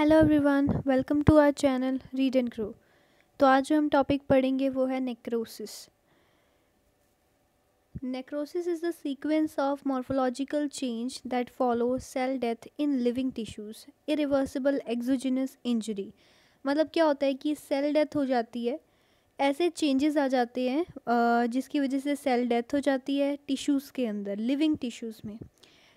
Hello everyone welcome to our channel read and grow तो आज जो हम टॉपिक पढ़ेंगे वो है necrosis necrosis is the sequence of morphological change that follow cell death in living tissues irreversible exogenous injury मतलब क्या होता है कि सेल डेथ हो जाती है ऐसे चेंजेस आ जाते हैं जिसकी वजह से सेल डेथ हो जाती है टिश्यूज़ के अंदर लिविंग टिश्यूज़ में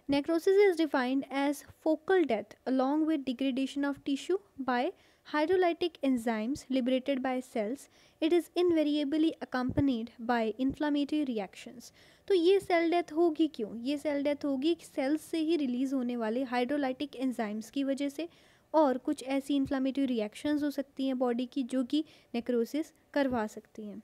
Necrosis is defined as focal death along with degradation of tissue by hydrolytic enzymes liberated by cells. It is invariably accompanied by inflammatory reactions. तो ये सेल डेथ होगी क्यों ये सेल डेथ होगी sales से ही release होने वाले हाइड्रोलाइटिक एंजाइम्स की वजह से और कुछ ऐसी इन्फ्लामेटरी रिएक्शंस हो सकती हैं बॉडी की जो कि नेक्रोसिस करवा सकती हैं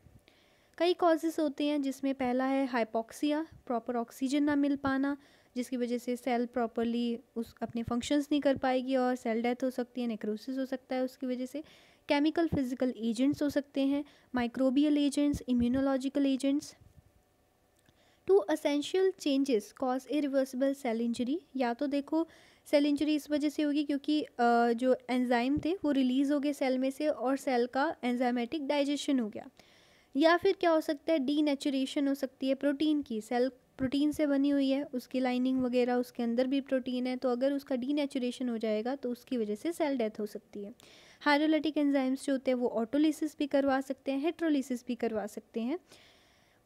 कई कॉजेज़ होते हैं जिसमें पहला है हाइपोक्सिया प्रॉपर ऑक्सीजन ना मिल पाना जिसकी वजह से सेल प्रॉपरली उस अपने फंक्शंस नहीं कर पाएगी और सेल डेथ हो सकती है नेक्रोसिस हो सकता है उसकी वजह से केमिकल फिजिकल एजेंट्स हो सकते हैं microbial agents immunological agents to essential changes cause irreversible cell injury या तो देखो सेल इंजरी इस वजह से होगी क्योंकि जो एंजाइम थे वो रिलीज़ हो गए सेल में से और सेल का एंजाइमेटिक डाइजेशन हो गया या फिर क्या हो सकता है डी नेचुरेशन हो सकती है प्रोटीन की सेल प्रोटीन से बनी हुई है उसकी लाइनिंग वगैरह उसके अंदर भी प्रोटीन है तो अगर उसका डीनेचुरेशन हो जाएगा तो उसकी वजह से सेल डेथ हो सकती है हाइड्रोलिटिक एंजाइम्स जो होते हैं वो ऑटोलिसिस भी करवा सकते हैं हेट्रोलिसिस भी करवा सकते हैं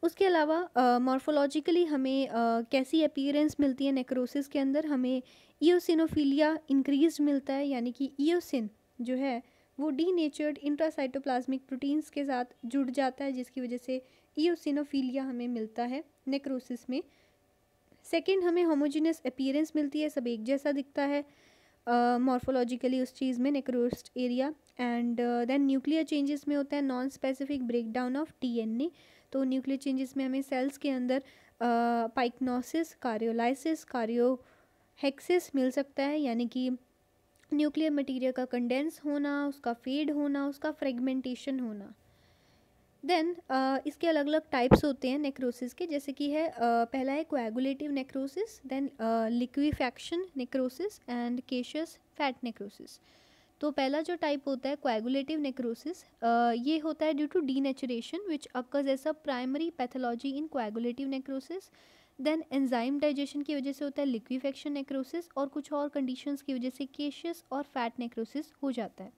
उसके अलावा मॉर्फोलॉजिकली हमें आ, कैसी अपीयरेंस मिलती है नेक्रोसिस के अंदर हमें ईओसिनोफीलिया इंक्रीज मिलता है यानी कि ईओसिन जो है वो डी नेचर्ड इंट्रासाइटोप्लाज्मिक प्रोटीन्स के साथ जुड़ जाता है जिसकी वजह से ईओसिनोफीलिया हमें मिलता है नेक्रोसिस में सेकेंड हमें होमोजीनियस अपीयरेंस मिलती है सब एक जैसा दिखता है मॉर्फोलॉजिकली uh, उस चीज़ में necrosed area and then nuclear changes में होता है non specific breakdown of DNA तो न्यूक्लियर चेंजेस में हमें सेल्स के अंदर पाइकनोसिस कार्योलाइसिस कारियो हेक्सिस मिल सकता है यानी कि न्यूक्लियर मटेरियल का कंडेंस होना उसका फेड होना उसका फ्रेगमेंटेशन होना देन uh, इसके अलग अलग टाइप्स होते हैं नेक्रोसिस के जैसे कि है uh, पहला है coagulative necrosis then liquefaction necrosis and caseous fat necrosis तो पहला जो टाइप होता है कोएगुलेटिव नेक्रोसिस uh, ये होता है due to denaturation which occurs as a primary pathology in coagulative necrosis then enzyme digestion की वजह से होता है लिक्विफेक्शन नेक्रोसिस और कुछ और कंडीशंस की वजह से केशियस और फैट नेक्रोसिस हो जाता है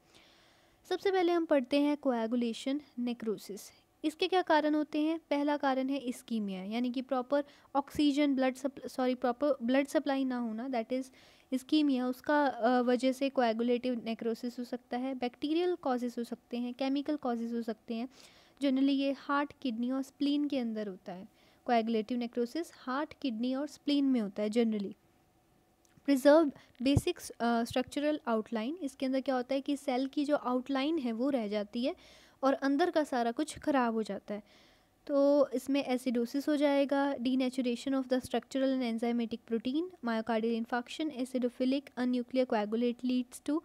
सबसे पहले हम पढ़ते हैं कोएगुलेशन नेक्रोसिस इसके क्या कारण होते हैं पहला कारण है इस्कीमिया यानी कि proper oxygen blood sorry proper blood supply ना होना दैट इज़ इस्कीमिया उसका वजह से कोएगुलेटिव नेक्रोसिस हो सकता है बैक्टीरियल कॉजेज़ हो सकते हैं केमिकल कॉजेज़ हो सकते हैं जनरली ये हार्ट किडनी और स्प्लीन के अंदर होता है कोएगुलेटिव नेक्रोसिस हार्ट किडनी और स्प्लीन में होता है generally preserve basic structural outline इसके अंदर क्या होता है कि सेल की जो आउटलाइन है वो रह जाती है और अंदर का सारा कुछ ख़राब हो जाता है तो इसमें एसिडोसिस हो जाएगा denaturation of the structural and enzymatic protein myocardial infarction acidophilic anuclear coagulate leads to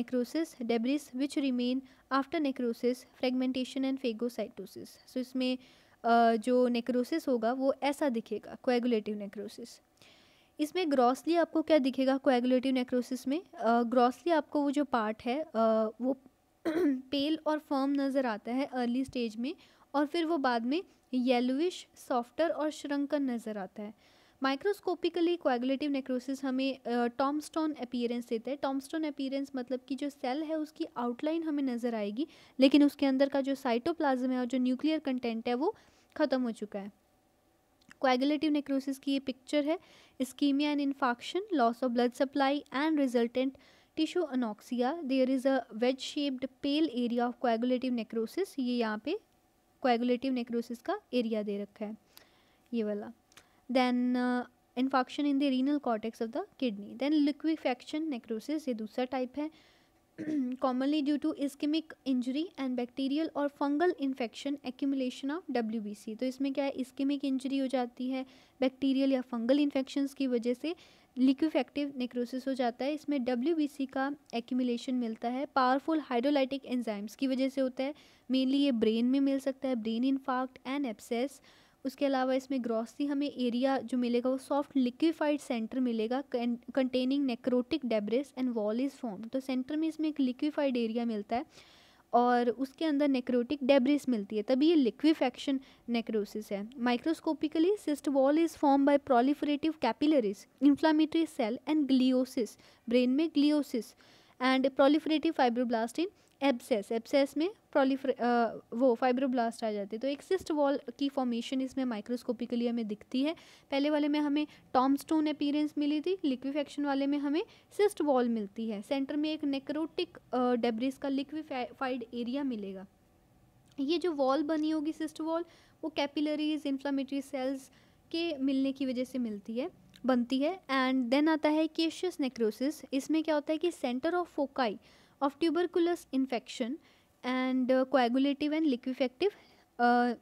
necrosis debris which remain after necrosis fragmentation and phagocytosis so इसमें uh, जो नेक्रोसिस होगा वो ऐसा दिखेगा क्वेगुलेटिव नेक्रोसिस इसमें ग्रॉसली आपको क्या दिखेगा कोएगुलेटिव नेक्रोसिस में ग्रॉसली uh, आपको वो जो पार्ट है uh, वो पेल और फर्म नज़र आता है अर्ली स्टेज में और फिर वो बाद में येलोइश सॉफ्टर और श्रंकन नज़र आता है माइक्रोस्कोपिकली कोएगुलेटिव नेक्रोसिस हमें टॉमस्टोन अपीयरेंस देता है टॉमस्टोन अपीयरेंस मतलब कि जो सेल है उसकी आउटलाइन हमें नज़र आएगी लेकिन उसके अंदर का जो साइटोप्लाज्म है और जो न्यूक्लियर कंटेंट है वो ख़त्म हो चुका है कोएगुलेटिव नेक्रोसिस की ये पिक्चर है ischaemia and infarction loss of blood supply and resultant tissue anoxia there is a wedge shaped pale area of coagulative necrosis ये यहाँ पे कोएगुलेटिव नेक्रोसिस का एरिया दे रखा है ये वाला then infarction in the renal cortex of the kidney then liquefaction necrosis ये दूसरा टाइप है commonly due to ischemic injury and bacterial और fungal infection accumulation of WBC तो इसमें क्या है ischemic injury हो जाती है bacterial या fungal infections की वजह से लिक्विफेक्टिव नेक्रोसिस हो जाता है इसमें डब्ल्यू का एक्यूमुलेशन मिलता है पावरफुल हाइड्रोलाइटिक एंजाइम्स की वजह से होता है मेनली ये ब्रेन में मिल सकता है ब्रेन इन्फार्क्ट एंड एब्सेस उसके अलावा इसमें ग्रॉसरी हमें एरिया जो मिलेगा वो सॉफ्ट लिक्विफाइड सेंटर मिलेगा containing necrotic debris and wall is form तो सेंटर में इसमें एक लिक्विफाइड एरिया मिलता है और उसके अंदर नेक्रोटिक डेब्रिस मिलती है तभी ये लिक्विफेक्शन नेक्रोसिस है microscopically cyst wall is form by proliferative capillaries inflammatory cell and gliosis brain में gliosis and proliferative fibroblast in abscess abscess में प्रोलीफ्रे वो फाइब्रोब्लास्ट आ जाते हैं तो एक सिस्ट वॉल की फॉर्मेशन इसमें माइक्रोस्कोपिकली हमें दिखती है पहले वाले में हमें टॉम स्टोन अपीरेंस मिली थी लिक्विफेक्शन वाले में हमें सिस्ट वॉल मिलती है सेंटर में एक नेक्रोटिक डेब्रिस का लिक्विफाइड एरिया मिलेगा ये जो वॉल बनी होगी सिस्ट वॉल वो कैपिलरीज इन्फ्लामेटरी सेल्स के मिलने की वजह से मिलती है बनती है एंड देन आता है केशियस नेक्रोसिस इसमें क्या होता है कि centre of foci of tuberculous infection and uh, coagulative and liquefactive. Uh,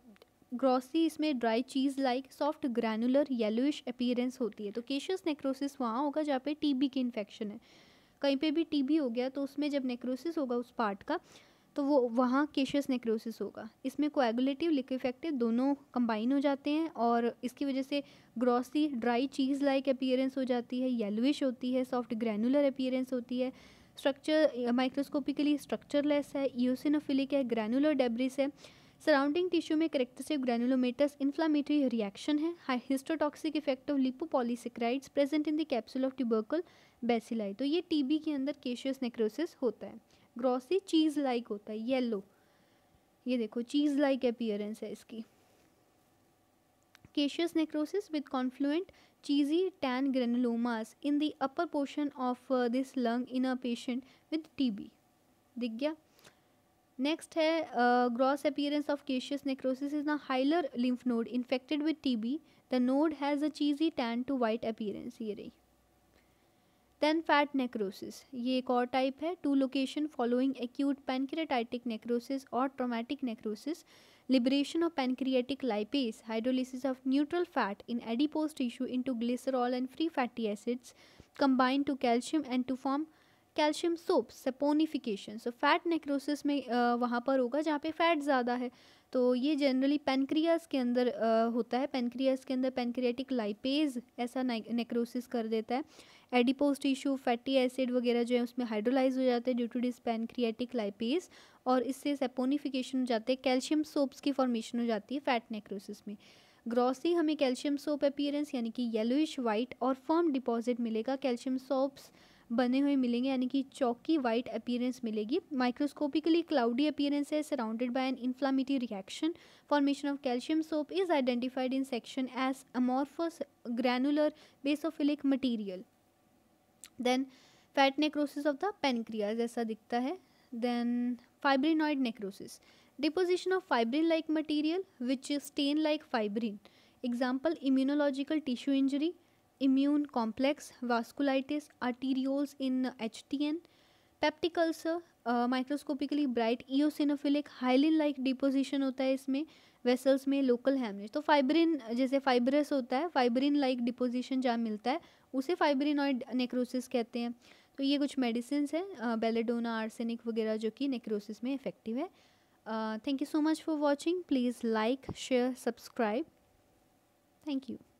grossly इसमें dry cheese like soft granular yellowish appearance होती है तो केशियस नेक्रोसिस वहाँ होगा जहाँ पर टी बी की इन्फेक्शन है कहीं पर भी टी बी हो गया तो उसमें जब नेक्रोसिस होगा उस पार्ट का तो वो वहाँ केशियस नेक्रोसिस होगा इसमें कोएगुलेटिव लिक्विफेक्टिव दोनों कंबाइन हो जाते हैं और इसकी वजह से grossly dry cheese like appearance हो जाती है येलोइश होती है सॉफ्ट ग्रैनुलर अपीयरेंस होती है स्ट्रक्चर माइक्रोस्कोपिकली स्ट्रक्चरलेस है यूसिनोफिलिक है ग्रैनुलर डेब्रिस है सराउंडिंग टिश्यू में करेक्टिव ग्रैनुलोमेटस इन्फ्लामेटरी रिएक्शन है histotoxic effect of lipopolysaccharides present in the capsule of tubercle bacilli तो ये टीबी के अंदर केशियस नेक्रोसिस होता है ग्रॉसी चीज़ लाइक होता है येलो ये देखो चीज़ लाइक अपियरेंस है इसकी caseous necrosis with confluent cheesy tan granulomas in the upper portion of uh, this lung in a patient with TB. Digya. Next hai, uh, gross appearance of caseous necrosis in a hilar lymph node infected with TB. The node has a cheesy tan to white appearance. Here hai. Then fat necrosis ये एक और type है to location following acute pancreatic necrosis और traumatic necrosis liberation of pancreatic lipase hydrolysis of neutral fat in adipose into glycerol and free fatty acids combine to calcium and to form calcium soap saponification so fat necrosis में वहाँ पर होगा जहाँ पे fat ज़्यादा है तो ये जनरली पेनक्रियास के अंदर होता है पेनक्रियास के अंदर पेनक्रियाटिक लाइपेज ऐसा नेक्रोसिस कर देता है एडिपोज टिश्यू फैटी एसिड वगैरह जो है उसमें हाइड्रोलाइज हो जाते हैं due to this pancreatic lipase और इससे सेपोनिफिकेशन हो जाते हैं कैल्शियम सोप्स की फॉर्मेशन हो जाती है फैट नेक्रोसिस में ग्रॉसी हमें कैल्शियम सोप अपीयरेंस यानी कि येलोइश वाइट और फर्म डिपॉजिट मिलेगा कैल्शियम सोप्स बने हुए मिलेंगे यानी कि चौकी वाइट अपीयरेंस मिलेगी माइक्रोस्कोपिकली क्लाउडी अपीयरेंस है surrounded by an inflammatory reaction formation of calcium soap is identified in section as amorphous granular basophilic material then fat necrosis of the pancreas ऐसा दिखता है then fibrinoid necrosis deposition of fibrin like material which stain like fibrin example immunological tissue injury immune complex vasculitis arterioles in H T N पैप्टिकल्स microscopically bright eosinophilic hyaline like deposition होता है इसमें vessels में local haemorrhage तो fibrin जैसे fibrous होता है fibrin like deposition जहाँ मिलता है उसे फाइब्रिनॉइड नेक्रोसिस कहते हैं तो ये कुछ मेडिसिन हैं बेलेडोना आर्सेनिक वगैरह जो कि नेक्रोसिस में इफेक्टिव है thank you so much for watching please like share subscribe thank you